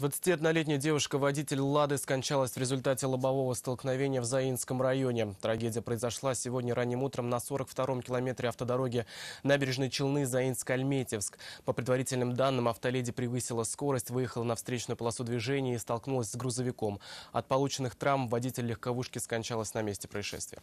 21-летняя девушка-водитель «Лады» скончалась в результате лобового столкновения в Заинском районе. Трагедия произошла сегодня ранним утром на 42-м километре автодороги набережной Челны Заинск-Альметьевск. По предварительным данным, автоледи превысила скорость, выехала на встречную полосу движения и столкнулась с грузовиком. От полученных травм водитель легковушки скончалась на месте происшествия.